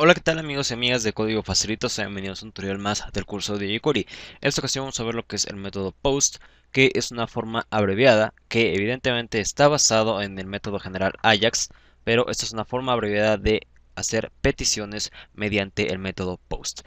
Hola qué tal amigos y amigas de Código Facilito, sean bienvenidos a un tutorial más del curso de jQuery. En esta ocasión vamos a ver lo que es el método POST, que es una forma abreviada que evidentemente está basado en el método general Ajax, pero esta es una forma abreviada de hacer peticiones mediante el método POST.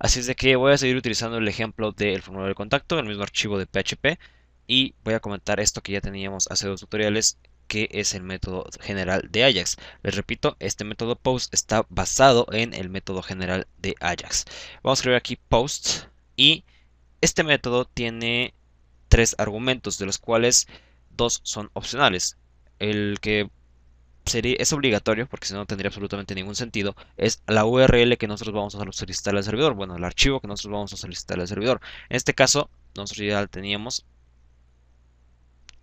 Así es de que voy a seguir utilizando el ejemplo del formulario de contacto, el mismo archivo de PHP, y voy a comentar esto que ya teníamos hace dos tutoriales que es el método general de Ajax. Les repito, este método post está basado en el método general de Ajax. Vamos a escribir aquí post y este método tiene tres argumentos, de los cuales dos son opcionales. El que sería, es obligatorio, porque si no, tendría absolutamente ningún sentido, es la URL que nosotros vamos a solicitar al servidor, bueno, el archivo que nosotros vamos a solicitar al servidor. En este caso, nosotros ya teníamos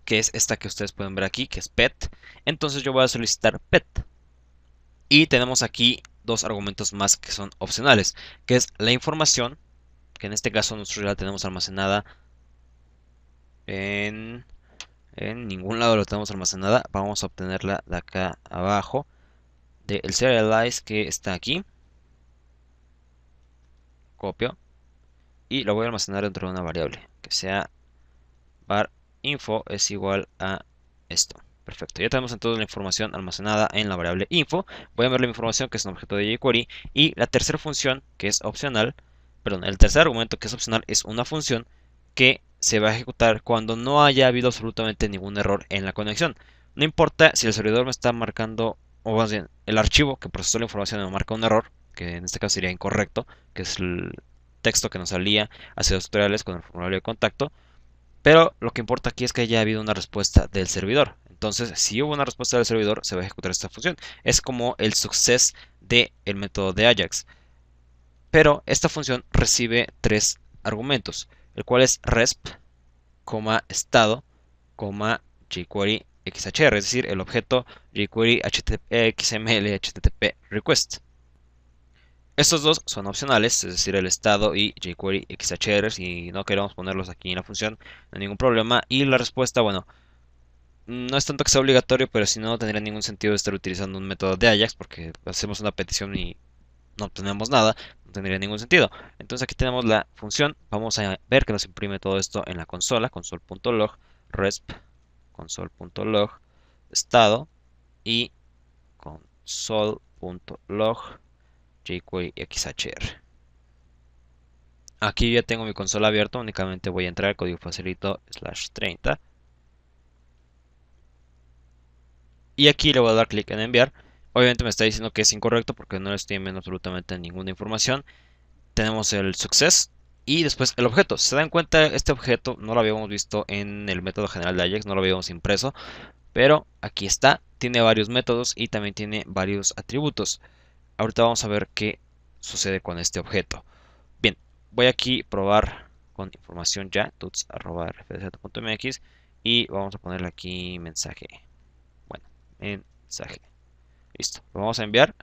que es esta que ustedes pueden ver aquí, que es pet. Entonces yo voy a solicitar pet. Y tenemos aquí dos argumentos más que son opcionales, que es la información, que en este caso nosotros ya la tenemos almacenada en, en ningún lado la tenemos almacenada. Vamos a obtenerla de acá abajo, del serial serialize que está aquí. Copio. Y lo voy a almacenar dentro de una variable, que sea var info es igual a esto. Perfecto, ya tenemos entonces la información almacenada en la variable info. Voy a ver la información que es un objeto de jQuery. Y la tercera función que es opcional, perdón, el tercer argumento que es opcional es una función que se va a ejecutar cuando no haya habido absolutamente ningún error en la conexión. No importa si el servidor me está marcando, o más bien, el archivo que procesó la información me marca un error, que en este caso sería incorrecto, que es el texto que nos salía hacia los tutoriales con el formulario de contacto. Pero lo que importa aquí es que haya habido una respuesta del servidor. Entonces, si hubo una respuesta del servidor, se va a ejecutar esta función. Es como el success del el método de Ajax. Pero esta función recibe tres argumentos, el cual es resp, estado, jQuery XHR, es decir, el objeto jQuery HTTP request. Estos dos son opcionales, es decir, el estado y jQuery XHR, si no queremos ponerlos aquí en la función, no hay ningún problema. Y la respuesta, bueno, no es tanto que sea obligatorio, pero si no, no tendría ningún sentido estar utilizando un método de Ajax, porque hacemos una petición y no obtenemos nada, no tendría ningún sentido. Entonces aquí tenemos la función, vamos a ver que nos imprime todo esto en la consola, console.log, resp, console.log, estado y console.log jQuery XHR. Aquí ya tengo mi consola abierta, únicamente voy a entrar el código facilito slash 30. Y aquí le voy a dar clic en enviar. Obviamente me está diciendo que es incorrecto porque no le estoy enviando absolutamente ninguna información. Tenemos el success y después el objeto. se dan cuenta, este objeto no lo habíamos visto en el método general de Ajax, no lo habíamos impreso. Pero aquí está, tiene varios métodos y también tiene varios atributos. Ahorita vamos a ver qué sucede con este objeto. Bien, voy aquí a probar con información ya, tuts.rfz.mx y vamos a ponerle aquí mensaje. Bueno, mensaje. Listo, lo vamos a enviar.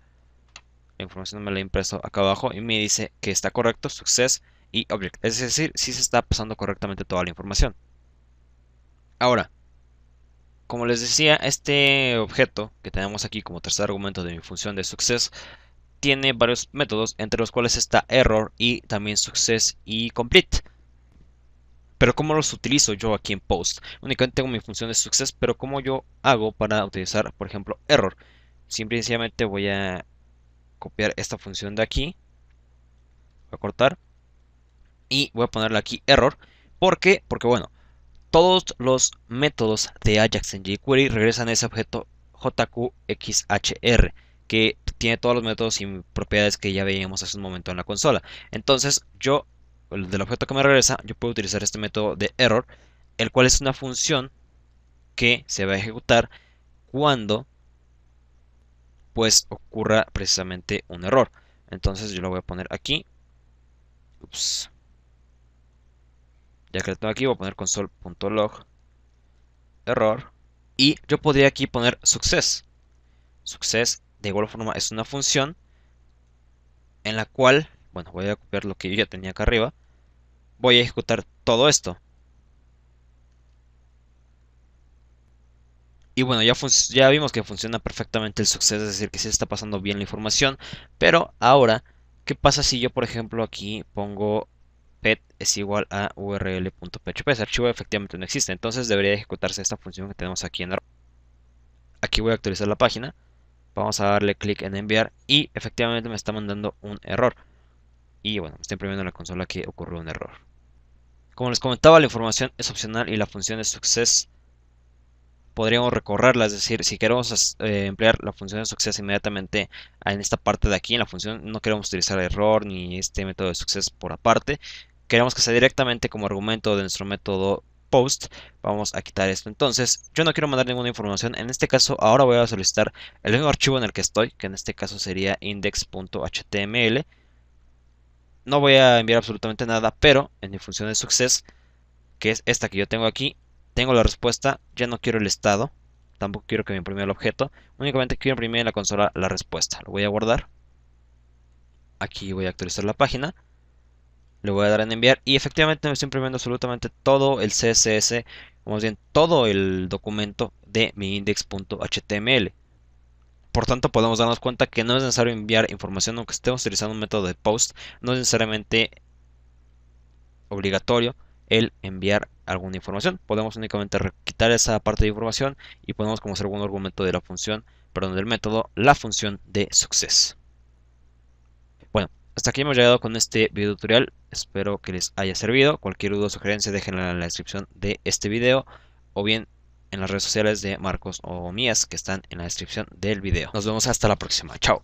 La información me la he impreso acá abajo y me dice que está correcto, success y object. Es decir, si se está pasando correctamente toda la información. Ahora, como les decía, este objeto que tenemos aquí como tercer argumento de mi función de success tiene varios métodos, entre los cuales está error y también success y complete. Pero ¿cómo los utilizo yo aquí en post? Únicamente tengo mi función de success, pero ¿cómo yo hago para utilizar, por ejemplo, error? Simple y sencillamente voy a copiar esta función de aquí. Voy a cortar. Y voy a ponerle aquí error. ¿Por qué? Porque bueno, todos los métodos de Ajax en jQuery regresan a ese objeto jqxhr que tiene todos los métodos y propiedades que ya veíamos hace un momento en la consola. Entonces yo, del objeto que me regresa, yo puedo utilizar este método de error, el cual es una función que se va a ejecutar cuando pues ocurra precisamente un error. Entonces yo lo voy a poner aquí. Ups ya que lo tengo aquí, voy a poner console.log error y yo podría aquí poner success. Success de igual forma es una función en la cual, bueno, voy a copiar lo que yo ya tenía acá arriba, voy a ejecutar todo esto. Y bueno, ya, ya vimos que funciona perfectamente el success, es decir, que se está pasando bien la información, pero ahora, ¿qué pasa si yo, por ejemplo, aquí pongo pet es igual a url.php. Ese archivo efectivamente no existe, entonces debería ejecutarse esta función que tenemos aquí en Aquí voy a actualizar la página. Vamos a darle clic en enviar y efectivamente me está mandando un error. Y bueno, me está imprimiendo en la consola que ocurrió un error. Como les comentaba, la información es opcional y la función de success podríamos recorrerla, es decir, si queremos eh, emplear la función de success inmediatamente en esta parte de aquí, en la función, no queremos utilizar error ni este método de success por aparte, queremos que sea directamente como argumento de nuestro método post, vamos a quitar esto. Entonces, yo no quiero mandar ninguna información. En este caso, ahora voy a solicitar el mismo archivo en el que estoy, que en este caso sería index.html. No voy a enviar absolutamente nada, pero en mi función de success, que es esta que yo tengo aquí, tengo la respuesta, ya no quiero el estado, tampoco quiero que me imprima el objeto, únicamente quiero imprimir en la consola la respuesta. Lo voy a guardar. Aquí voy a actualizar la página. Le voy a dar en enviar y efectivamente me estoy imprimiendo absolutamente todo el CSS, como bien todo el documento de mi index.html. Por tanto, podemos darnos cuenta que no es necesario enviar información, aunque estemos utilizando un método de post, no es necesariamente obligatorio el enviar alguna información. Podemos únicamente quitar esa parte de información y podemos como algún argumento de la función, perdón, del método, la función de success. Hasta aquí hemos llegado con este video tutorial, espero que les haya servido, cualquier duda o sugerencia déjenla en la descripción de este video o bien en las redes sociales de Marcos o mías que están en la descripción del video. Nos vemos hasta la próxima, chao.